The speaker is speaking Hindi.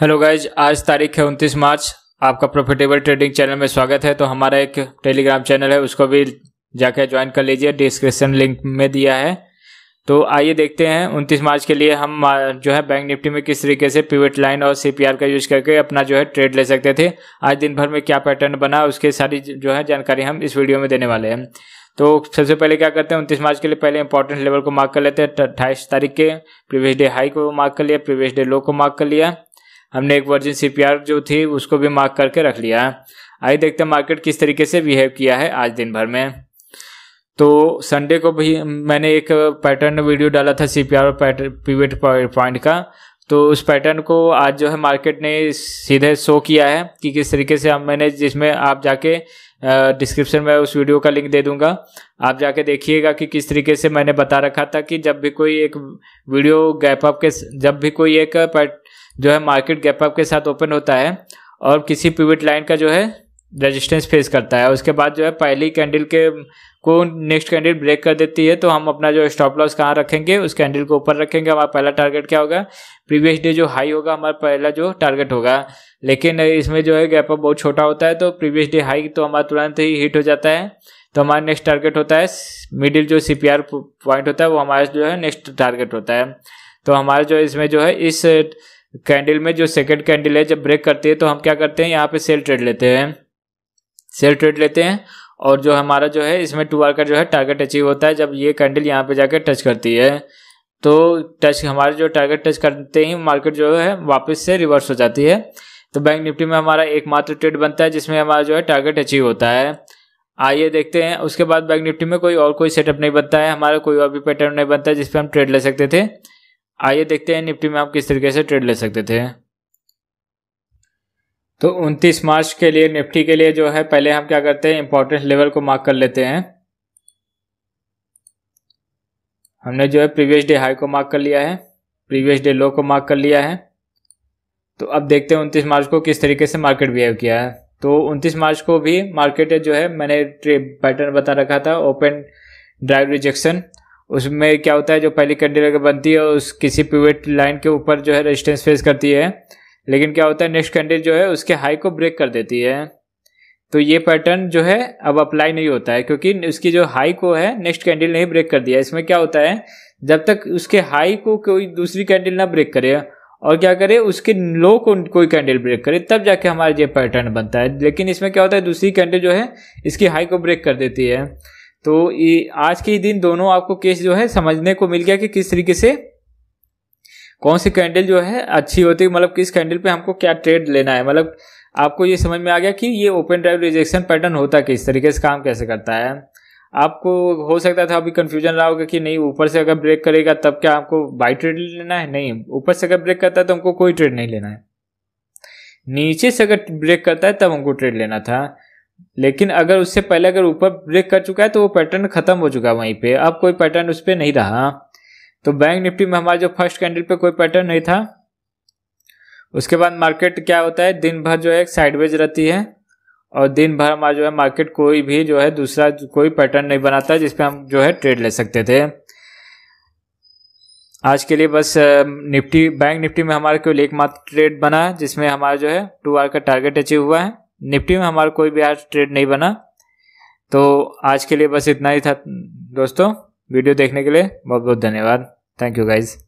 हेलो गाइज आज तारीख है उनतीस मार्च आपका प्रॉफिटेबल ट्रेडिंग चैनल में स्वागत है तो हमारा एक टेलीग्राम चैनल है उसको भी जाकर ज्वाइन कर लीजिए डिस्क्रिप्शन लिंक में दिया है तो आइए देखते हैं उनतीस मार्च के लिए हम जो है बैंक निफ्टी में किस तरीके से पिवट लाइन और सीपीआर का यूज करके अपना जो है ट्रेड ले सकते थे आज दिन भर में क्या पैटर्न बना उसकी सारी जो है जानकारी हम इस वीडियो में देने वाले हैं तो सबसे पहले क्या करते हैं उनतीस मार्च के लिए पहले इंपॉर्टेंट लेवल को मार्क कर लेते हैं अट्ठाईस तारीख के प्रीवियस डे हाई को मार्क कर लिया प्रीवियस डे लो को मार्क कर लिया हमने एक वर्जिन सीपीआर जो थी उसको भी मार्क करके रख लिया आइए देखते हैं मार्केट किस तरीके से बिहेव किया है आज दिन भर में तो संडे को भी मैंने एक पैटर्न वीडियो डाला था C P R pivot point का तो उस पैटर्न को आज जो है मार्केट ने सीधे शो किया है कि किस तरीके से हम मैंने जिसमें आप जाके डिस्क्रिप्शन में उस वीडियो का लिंक दे दूंगा आप जाके देखिएगा कि किस तरीके से मैंने बता रखा था कि जब भी कोई एक वीडियो गैप अप के जब भी कोई एक जो है मार्केट गैप अप के साथ ओपन होता है और किसी पिविट लाइन का जो है रेजिस्टेंस फेस करता है उसके बाद जो है पहली कैंडल के को नेक्स्ट कैंडल ब्रेक कर देती है तो हम अपना जो स्टॉप लॉस कहाँ रखेंगे उस कैंडल को ऊपर रखेंगे हमारा पहला टारगेट क्या होगा प्रीवियस डे जो हाई होगा हमारा पहला जो टारगेट होगा लेकिन इसमें जो है गैप अप बहुत छोटा होता है तो प्रीवियस डे हाई तो हमारा तुरंत ही हिट हो जाता है तो हमारा नेक्स्ट टारगेट होता है मिडिल जो सी पॉइंट होता है वो हमारा जो है नेक्स्ट टारगेट होता है तो हमारा जो इसमें जो है इस कैंडल में जो सेकेंड कैंडल है जब ब्रेक करती है तो हम क्या करते हैं यहाँ पे सेल ट्रेड लेते हैं सेल ट्रेड लेते हैं और जो हमारा जो है इसमें टू आर का जो है टारगेट अचीव होता है जब ये कैंडल यहाँ पे जाकर टच करती है तो टच हमारे जो टारगेट टच करते ही मार्केट जो है वापस से रिवर्स हो जाती है तो बैंक निफ्टी में हमारा एकमात्र ट्रेड बनता है जिसमें हमारा जो है टारगेट अचीव होता है आइए देखते हैं उसके बाद बैंक निफ्टी में कोई और कोई सेटअप नहीं बनता है हमारा कोई और भी पैटर्न नहीं बनता है जिस पर हम ट्रेड ले सकते थे आइए देखते हैं निफ्टी में आप किस तरीके से ट्रेड ले सकते थे तो 29 मार्च के लिए निफ्टी के लिए जो है पहले हम क्या करते हैं इंपॉर्टेंस लेवल को मार्क कर लेते हैं हमने जो है प्रीवियस डे हाई को मार्क कर लिया है प्रीवियस डे लो को मार्क कर लिया है तो अब देखते हैं 29 मार्च को किस तरीके से मार्केट बिहेव किया है तो 29 मार्च को भी मार्केट जो है मैंने पैटर्न बता रखा था ओपन ड्राइव रिजेक्शन उसमें क्या होता है जो पहली कैंडिडेट बनती है उस किसी पिवट लाइन के ऊपर जो है रेजिस्टेंस फेस करती है लेकिन क्या होता है नेक्स्ट कैंडिडेट जो है उसके हाई को ब्रेक कर देती है तो ये पैटर्न जो है अब अप्लाई नहीं होता है क्योंकि उसकी जो हाई को है नेक्स्ट कैंडल नहीं ब्रेक कर दिया इसमें क्या होता है जब तक उसके हाई को कोई दूसरी कैंडल ना ब्रेक करे और क्या करे उसके लो को कोई कैंडल ब्रेक करे तब जाके हमारा ये पैटर्न बनता है लेकिन इसमें क्या होता है दूसरी कैंडल जो है इसकी हाई को ब्रेक कर देती है तो ये आज के ही दिन दोनों आपको केस जो है समझने को मिल गया कि किस तरीके से कौन सी कैंडल जो है अच्छी होती है मतलब किस कैंडल पे हमको क्या ट्रेड लेना है मतलब आपको ये समझ में आ गया कि ये ओपन ड्राइव रिजेक्शन पैटर्न होता किस तरीके से काम कैसे करता है आपको हो सकता था अभी कन्फ्यूजन रहा होगा कि नहीं ऊपर से अगर ब्रेक करेगा तब क्या आपको बाई ट्रेड लेना है नहीं ऊपर से अगर ब्रेक करता है तो हमको कोई ट्रेड नहीं लेना है नीचे से अगर ब्रेक करता है तब हमको ट्रेड लेना था लेकिन अगर उससे पहले अगर ऊपर ब्रेक कर चुका है तो वो पैटर्न खत्म हो चुका है वहीं पे अब कोई पैटर्न उस पर नहीं रहा तो बैंक निफ्टी में हमारा जो फर्स्ट कैंडल पे कोई पैटर्न नहीं था उसके बाद मार्केट क्या होता है दिन भर जो है साइडवेज रहती है और दिन भर हमारा जो है मार्केट कोई भी जो है दूसरा कोई पैटर्न नहीं बनाता जिसपे हम जो है ट्रेड ले सकते थे आज के लिए बस निफ्टी बैंक निफ्टी में हमारा केवल एकमात्र ट्रेड बना है जिसमें हमारा जो है टू आर का टारगेट अचीव हुआ है निफ्टी में हमारा कोई भी आज ट्रेड नहीं बना तो आज के लिए बस इतना ही था दोस्तों वीडियो देखने के लिए बहुत बहुत धन्यवाद थैंक यू गाइज़